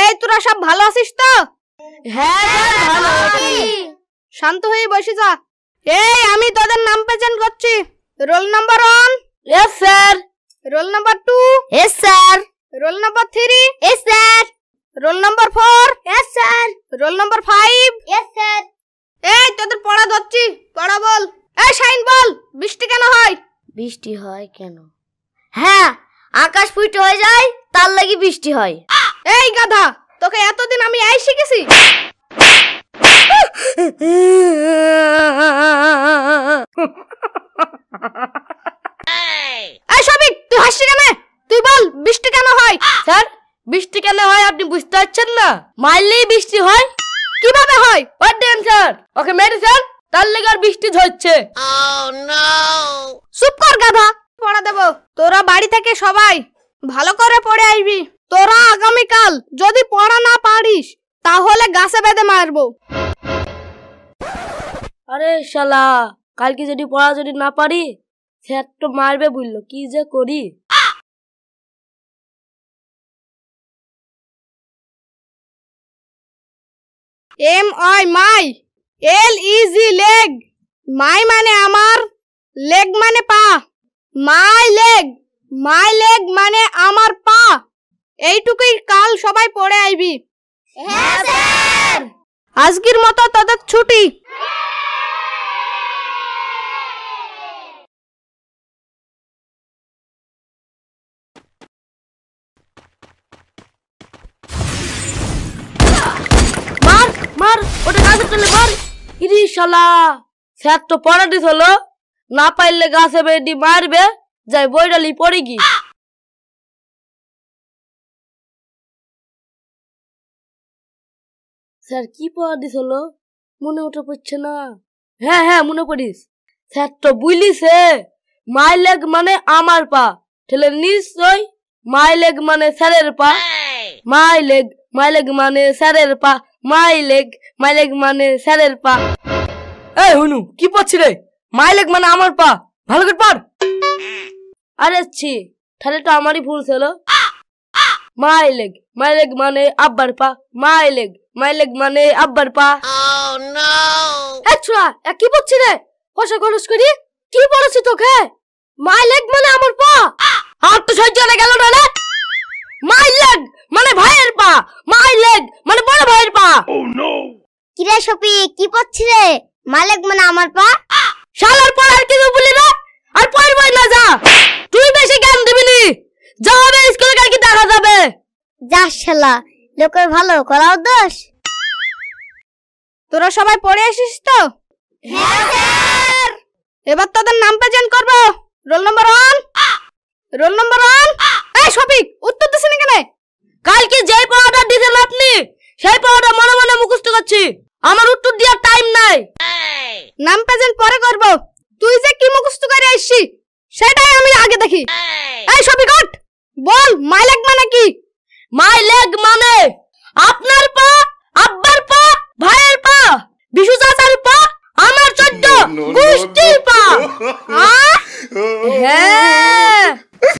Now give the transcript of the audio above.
এই তোরা সব ভালো আছিস তো হ্যাঁ, হ্যাঁ শান্ত হয়ে বসে যা এই আমি তোদের নাম প্রেজেন্ট করছি roll number one yes sir roll number two yes sir roll number three yes sir roll number four yes sir roll number five yes sir এই তোদের পড়া ধরছি পড়া বল এই সাইন বল বৃষ্টি কেন হয় বৃষ্টি হয় কেন হ্যাঁ আকাশ ফুটে হয়ে যায় তার লাগি বৃষ্টি হয় এই গাধা তোকে এতদিন আমি এই শিখেছি তুই কেন তুই বল বৃষ্টি কেন হয় স্যার বৃষ্টি কেন হয় আপনি বুঝতে পারছেন না বৃষ্টি হয় হয় ওকে তার আর বৃষ্টি ঝরছে কর গাধা তোরা বাড়ি থেকে সবাই ভালো করে পড়ে আসবি তোরা আগামীকাল যদি পড়া না পারিস তাহলে গাছে বেঁধে মারবো আরে শালা কালকে যদি পড়া যদি না পারি স্যার তো মারবে বুঝলো কি যে করি am I my L easy leg my মানে আমার লেগ মানে পা মাই লেগ মাই লেগ মানে আমার এইটুকুই কাল সবাই পড়ে আইবি হ্যাঁ, আজকের মতো তাদের ছুটি মার মার ওটা স্যার তো পড়াটি হলো না পাইলে গাছে বেডি মারবে যাই বইডালি পড়ে গিয়ে স্যার কি পড়া দিস হলো মনে উঠে পড়ছে না হ্যাঁ হ্যাঁ মনে পড়িস স্যার তো বুঝলিস মাই লেগ মানে আমার পা ঠেলে নিশ্চয় মাই লেগ মানে স্যারের পা মাই লেগ মাই লেগ মানে স্যারের পা মাই লেগ মাই লেগ মানে স্যারের পা এই হুনু কি পড়ছি রে মাই লেগ মানে আমার পা ভালো করে পড় আরে ছি তাহলে তো আমারই ভুল ছিল মাই লেগ মাই লেগ মানে আব্বার পা মাই লেগ মাই লেগ মানে আব্বার পা oh, ছোড়া কি বলছি রে পয়সা খরচ করি কি বলেছি তোকে মাই লেগ মানে আমার পা আর তো সহ্য হয়ে গেল না মাই লেগ মানে ভাইয়ের পা মাই লেগ মানে বড় ভাইয়ের পা oh, কি রে সপি কি পড়ছি রে মাই লেগ মানে আমার পা শালার পড়ার কি খেলা লোকের ভালো করাও দোষ তোরা সবাই পড়ে আসিস তো হ্যাঁ, এবার তাদের নাম প্রেজেন্ট করবো roll number one roll number one এই সফিক উত্তর না কেন কালকে যেই পাওয়াটা দিয়েছেন আপনি সেই পাওয়াটা মনে মনে মুখস্থ করছি আমার উত্তর দেওয়ার টাইম নাই নাম প্রেজেন্ট পরে করব তুই যে কি মুখস্থ করে আসছি সেটাই আমি আগে দেখি এই সফিক উঠ মাই লেগ মানে আপনার পা